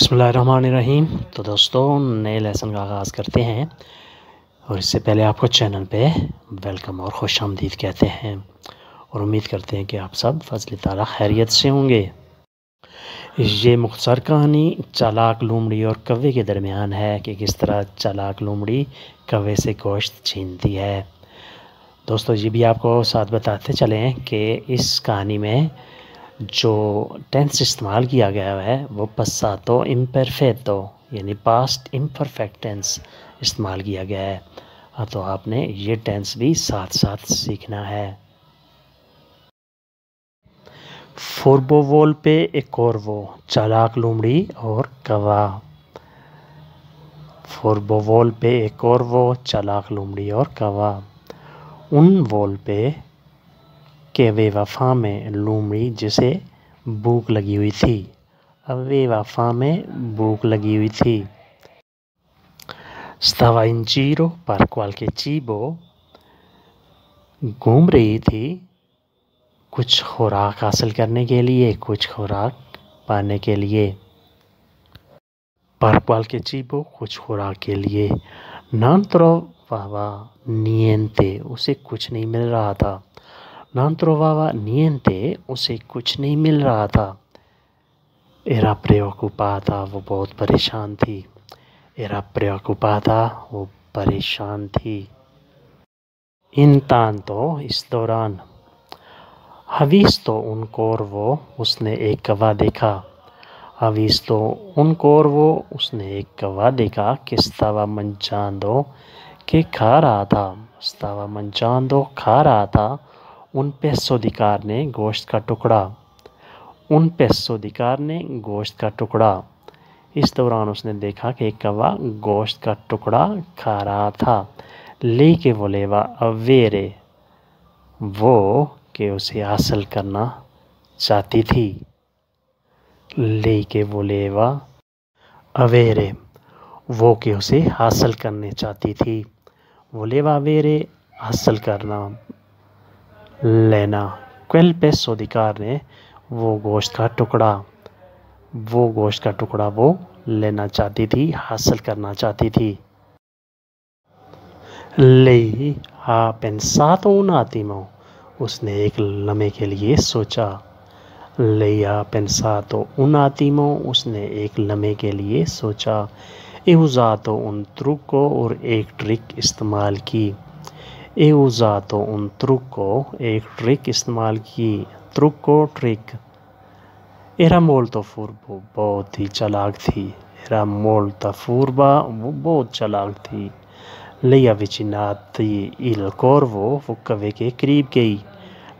बसमीम तो दोस्तों नए लेसन का आगाज़ करते हैं और इससे पहले आपको चैनल पे वेलकम और खुश आमदीद कहते हैं और उम्मीद करते हैं कि आप सब फजल तारा खैरियत से होंगे ये मुख्तर कहानी चालाक लोमड़ी और कवे के दरमियान है कि किस तरह चालाक लोमड़ी कवे से गोश्त छीनती है दोस्तों ये भी आपको साथ बताते चलें कि इस कहानी में जो टेंस इस्तेमाल किया गया है वो पस्सातो इम्परफेतो यानी पास्ट इम्परफेक्ट टेंस इस्तेमाल किया गया है हाँ, तो आपने ये टेंस भी साथ साथ सीखना है वोल पे एक और वो चालाक लूमड़ी और कवा वोल पे एक और वो चालाक लूमड़ी और कवा उन वोल पे के वफा में लूमड़ी जिसे भूख लगी हुई थी अब वफा में भूख लगी हुई थी इन चीरो पर क्वाल के चीबो घूम रही थी कुछ खुराक हासिल करने के लिए कुछ खुराक पाने के लिए क्वाल के चीबो कुछ खुराक के लिए नान वाह वाह niente उसे कुछ नहीं मिल रहा था non नियन थे उसे कुछ नहीं मिल रहा था एरा era था वो बहुत परेशान थी एरा era था वो परेशान थी तो इस दौरान हवीस तो उनको और वो उसने एक कवा देखा हवीस तो उनको और वो उसने एक कवा देखा कि मन चांदो के खा रहा था मन चांदो खा रहा था उन पे सौदिकार ने गोश्त का टुकड़ा उन पे सौदिकार ने गोश्त का टुकड़ा इस दौरान उसने देखा कि एक गोश्त का टुकड़ा खा रहा था ले के वो लेवा अवेरे वो के उसे हासिल करना चाहती थी ले के वो लेवा अवेरे वो के उसे हासिल करने चाहती थी वो लेवा अवेरे हासिल करना लेना पे सोदिकार ने वो गोश्त का टुकड़ा वो गोश्त का टुकड़ा वो लेना चाहती थी हासिल करना चाहती थी ले आप इन सातों नातिमों उसने एक लम्हे के लिए सोचा ले आप पेंसा तो उन आतिमों उसने एक लम्हे के लिए सोचा इउजा तो उन त्रुक को और एक ट्रिक इस्तेमाल की उजा तो उन त्रुक को एक ट्रिक इस्तेमाल की त्रुक को ट्रिक एरा मोल तो फुरबो बहुत ही चलाक थी एरा मोल तफूरबा वो बहुत चलाक थी लिया विचिनाती इल कौरवो वो कवे के करीब गई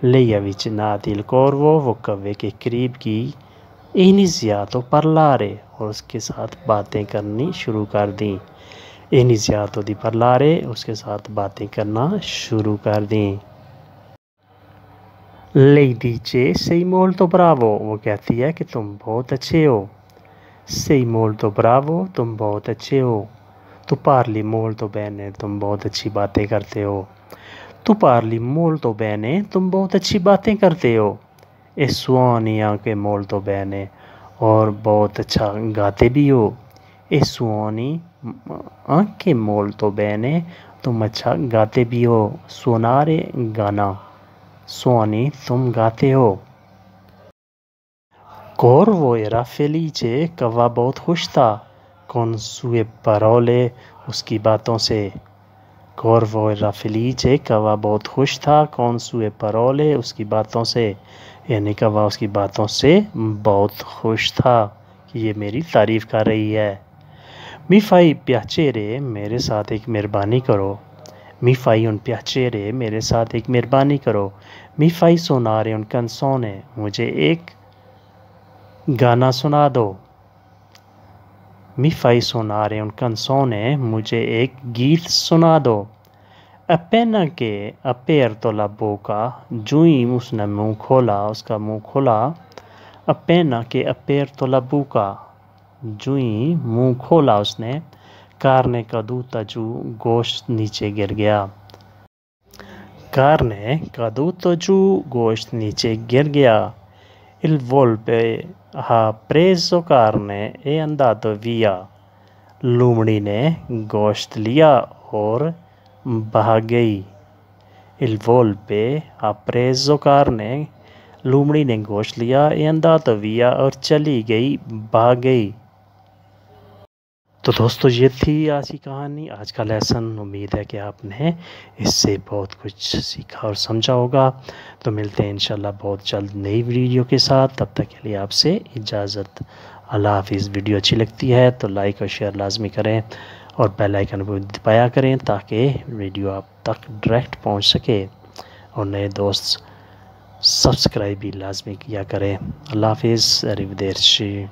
लिया विचिनात इल कौरवो वो कवे के करीब की इन्हीं ज्यादा तो पर ला रहे और उसके साथ बातें करनी शुरू कर दी इनिशियात दी पर लारे उसके साथ बातें करना शुरू कर दें ले चे सही मोल तो ब्रावो वो कहती है कि तुम बहुत अच्छे हो सही मोल तो ब्रावो तुम बहुत अच्छे हो तो पारली मोल तो बहने तुम बहुत अच्छी बातें करते हो तो पारली मोल तो बहने तुम बहुत अच्छी बातें करते हो इस सुहानिया के मोल तो बहने और बहुत अच्छा गाते भी हो E suoni anche molto bene. तुम अच्छा गाते भी हो सोनारे गाना suoni तुम गाते हो Corvo era felice, कौवा बहुत खुश था con sue parole उसकी बातों से Corvo era felice, कौवा बहुत खुश था con sue parole उसकी बातों से यानी कौवा उसकी बातों से बहुत खुश था कि ये मेरी तारीफ़ कर रही है मीफाई प्याचेरे मेरे साथ एक मेहरबानी करो मीफाई उन प्याचेरे मेरे साथ एक मेहरबानी करो सोना रे उन कंसोने मुझे एक गाना सुना दो मिफाई सोना रे उन कंसोने मुझे एक गीत सुना दो अपेना के अपेर तो लबो का जूई उसने मुँह खोला उसका मुँह खोला अपेना के अपेर तो लबू का जुई मुंह खोला उसने कार ने कदू तजू गोश्त नीचे गिर गया कार ने कदू तजू गोश्त नीचे गिर गया हा volpe कार ने ए अंधा तो विया लूमड़ी ने गोश्त लिया और भाग गई पे हा ha कार ने लूमड़ी ने गोश्त लिया ए तो विया और चली गई भाग गई तो दोस्तों ये थी आज की कहानी आज का लेसन उम्मीद है कि आपने इससे बहुत कुछ सीखा और समझा होगा तो मिलते हैं इंशाल्लाह बहुत जल्द नई वीडियो के साथ तब तक के लिए आपसे इजाज़त अल्लाह हाफिज़ वीडियो अच्छी लगती है तो लाइक और शेयर लाजमी करें और बेल आइकन को दबाया करें ताकि वीडियो आप तक डायरेक्ट पहुँच सके और नए दोस्त सब्सक्राइब भी लाजमी किया करें अल्लाह हाफिज़ अरिव देर